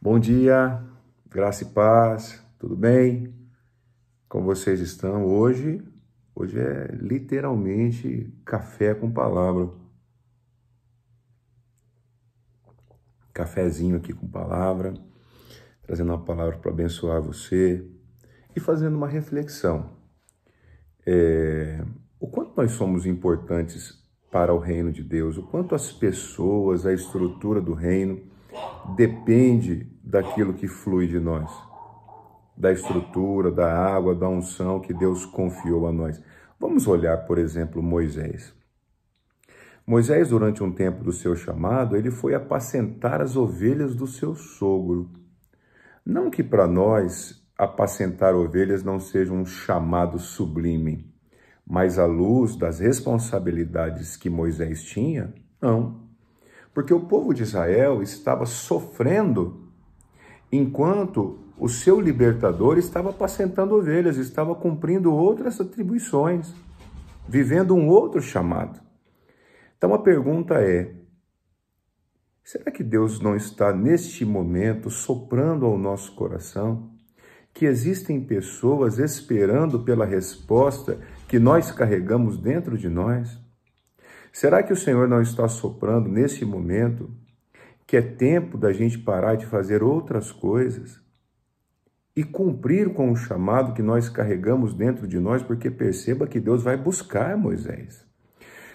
Bom dia, graça e paz, tudo bem? Como vocês estão hoje? Hoje é literalmente café com palavra. Cafezinho aqui com palavra, trazendo uma palavra para abençoar você e fazendo uma reflexão. É, o quanto nós somos importantes para o reino de Deus, o quanto as pessoas, a estrutura do reino, depende daquilo que flui de nós, da estrutura, da água, da unção que Deus confiou a nós. Vamos olhar, por exemplo, Moisés. Moisés, durante um tempo do seu chamado, ele foi apacentar as ovelhas do seu sogro. Não que para nós apacentar ovelhas não seja um chamado sublime, mas à luz das responsabilidades que Moisés tinha, não porque o povo de Israel estava sofrendo enquanto o seu libertador estava apacentando ovelhas, estava cumprindo outras atribuições, vivendo um outro chamado. Então a pergunta é: será que Deus não está neste momento soprando ao nosso coração que existem pessoas esperando pela resposta que nós carregamos dentro de nós? Será que o Senhor não está soprando nesse momento que é tempo da gente parar de fazer outras coisas e cumprir com o chamado que nós carregamos dentro de nós, porque perceba que Deus vai buscar Moisés.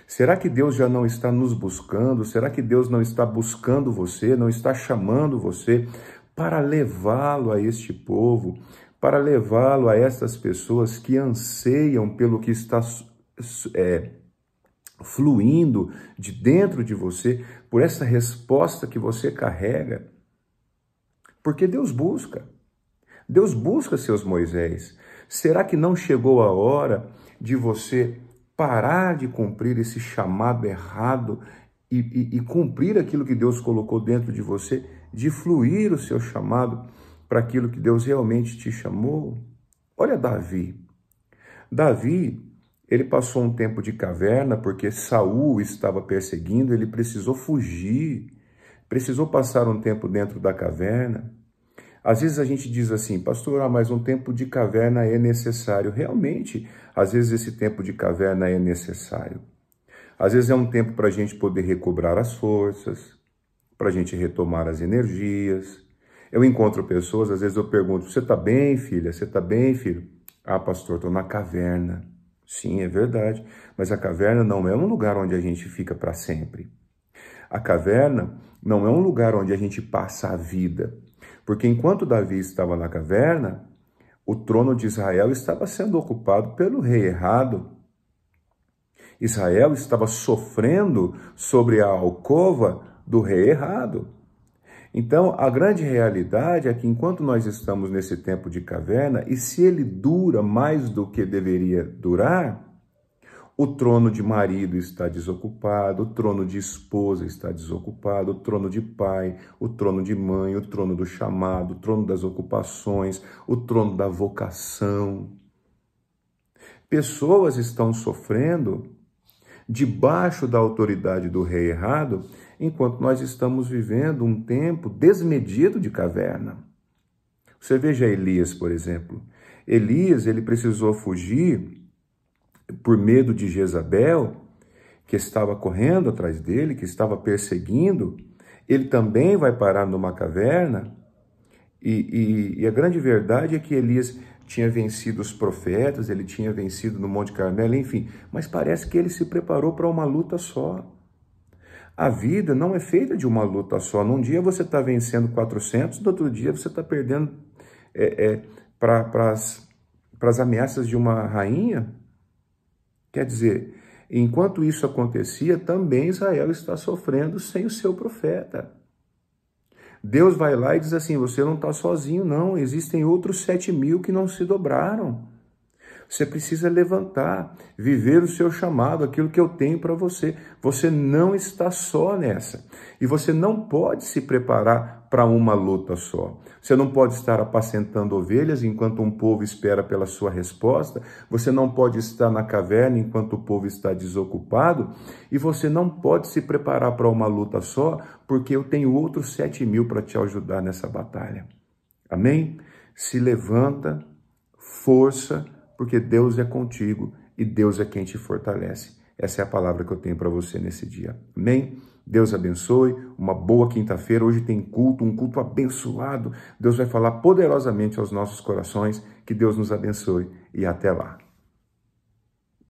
Será que Deus já não está nos buscando? Será que Deus não está buscando você, não está chamando você para levá-lo a este povo, para levá-lo a essas pessoas que anseiam pelo que está é, fluindo de dentro de você, por essa resposta que você carrega. Porque Deus busca. Deus busca seus Moisés. Será que não chegou a hora de você parar de cumprir esse chamado errado e, e, e cumprir aquilo que Deus colocou dentro de você, de fluir o seu chamado para aquilo que Deus realmente te chamou? Olha Davi. Davi ele passou um tempo de caverna porque Saul estava perseguindo, ele precisou fugir, precisou passar um tempo dentro da caverna. Às vezes a gente diz assim, pastor, ah, mas um tempo de caverna é necessário. Realmente, às vezes esse tempo de caverna é necessário. Às vezes é um tempo para a gente poder recobrar as forças, para a gente retomar as energias. Eu encontro pessoas, às vezes eu pergunto: Você está bem, filha? Você está bem, filho? Ah, pastor, estou na caverna. Sim, é verdade. Mas a caverna não é um lugar onde a gente fica para sempre. A caverna não é um lugar onde a gente passa a vida. Porque enquanto Davi estava na caverna, o trono de Israel estava sendo ocupado pelo rei errado. Israel estava sofrendo sobre a alcova do rei errado. Então, a grande realidade é que enquanto nós estamos nesse tempo de caverna, e se ele dura mais do que deveria durar, o trono de marido está desocupado, o trono de esposa está desocupado, o trono de pai, o trono de mãe, o trono do chamado, o trono das ocupações, o trono da vocação. Pessoas estão sofrendo debaixo da autoridade do rei errado, enquanto nós estamos vivendo um tempo desmedido de caverna. Você veja Elias, por exemplo. Elias, ele precisou fugir por medo de Jezabel, que estava correndo atrás dele, que estava perseguindo. Ele também vai parar numa caverna. E, e, e a grande verdade é que Elias tinha vencido os profetas, ele tinha vencido no Monte Carmelo, enfim, mas parece que ele se preparou para uma luta só. A vida não é feita de uma luta só. Num dia você está vencendo 400, no outro dia você está perdendo é, é, para as ameaças de uma rainha. Quer dizer, enquanto isso acontecia, também Israel está sofrendo sem o seu profeta. Deus vai lá e diz assim: você não está sozinho, não. Existem outros sete mil que não se dobraram. Você precisa levantar, viver o seu chamado, aquilo que eu tenho para você. Você não está só nessa. E você não pode se preparar para uma luta só. Você não pode estar apacentando ovelhas enquanto um povo espera pela sua resposta. Você não pode estar na caverna enquanto o povo está desocupado. E você não pode se preparar para uma luta só, porque eu tenho outros sete mil para te ajudar nessa batalha. Amém? Se levanta, força, porque Deus é contigo e Deus é quem te fortalece. Essa é a palavra que eu tenho para você nesse dia. Amém? Deus abençoe, uma boa quinta-feira. Hoje tem culto, um culto abençoado. Deus vai falar poderosamente aos nossos corações. Que Deus nos abençoe e até lá.